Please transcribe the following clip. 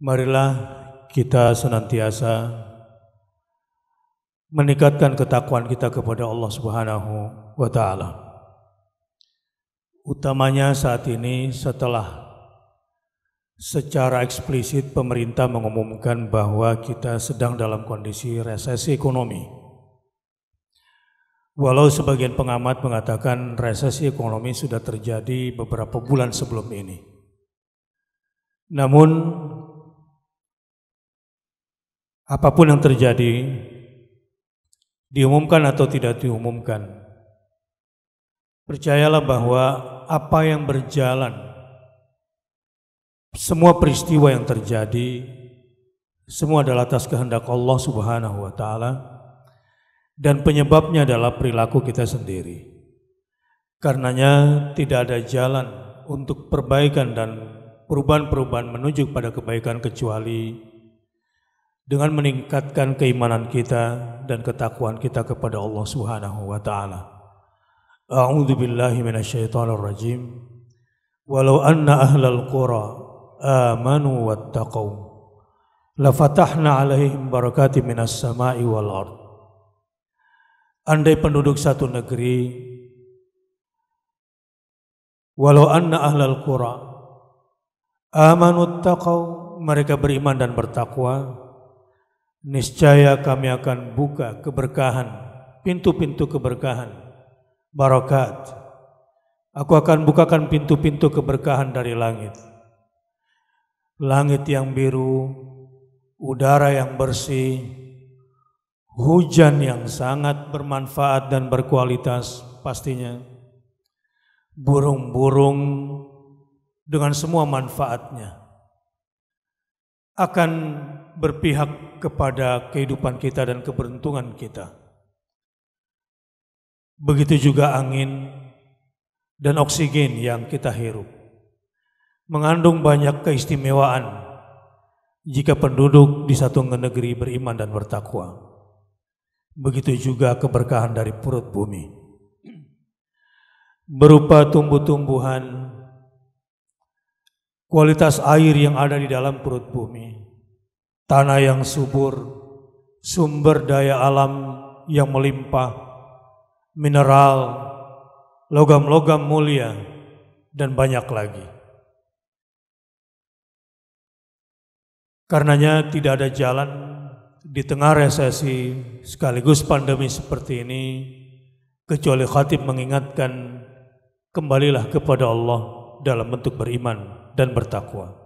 Marilah kita senantiasa meningkatkan ketakwaan kita kepada Allah Subhanahu wa taala. Utamanya saat ini setelah secara eksplisit pemerintah mengumumkan bahwa kita sedang dalam kondisi resesi ekonomi. Walau sebagian pengamat mengatakan resesi ekonomi sudah terjadi beberapa bulan sebelum ini. Namun apapun yang terjadi, diumumkan atau tidak diumumkan, percayalah bahwa apa yang berjalan, semua peristiwa yang terjadi, semua adalah atas kehendak Allah Subhanahu wa Ta'ala, dan penyebabnya adalah perilaku kita sendiri. Karenanya, tidak ada jalan untuk perbaikan dan perubahan-perubahan menuju pada kebaikan kecuali dengan meningkatkan keimanan kita dan ketakwaan kita kepada Allah Subhanahu wa taala. A'udzu billahi minasyaitonir rajim. Walau anna ahlal qura amanu wattaqau lafatahna alaihim barakati minas sama'i wal ard. Andai penduduk satu negeri walau anna ahlal qura amanu taqau mereka beriman dan bertakwa Niscaya kami akan buka keberkahan, pintu-pintu keberkahan, barokat. Aku akan bukakan pintu-pintu keberkahan dari langit. Langit yang biru, udara yang bersih, hujan yang sangat bermanfaat dan berkualitas pastinya. Burung-burung dengan semua manfaatnya akan berpihak kepada kehidupan kita dan keberuntungan kita. Begitu juga angin dan oksigen yang kita hirup. Mengandung banyak keistimewaan jika penduduk di satu negeri beriman dan bertakwa. Begitu juga keberkahan dari perut bumi. Berupa tumbuh-tumbuhan, kualitas air yang ada di dalam perut bumi, tanah yang subur, sumber daya alam yang melimpah, mineral, logam-logam mulia, dan banyak lagi. Karenanya tidak ada jalan di tengah resesi sekaligus pandemi seperti ini kecuali khatib mengingatkan kembalilah kepada Allah dalam bentuk beriman dan bertakwa.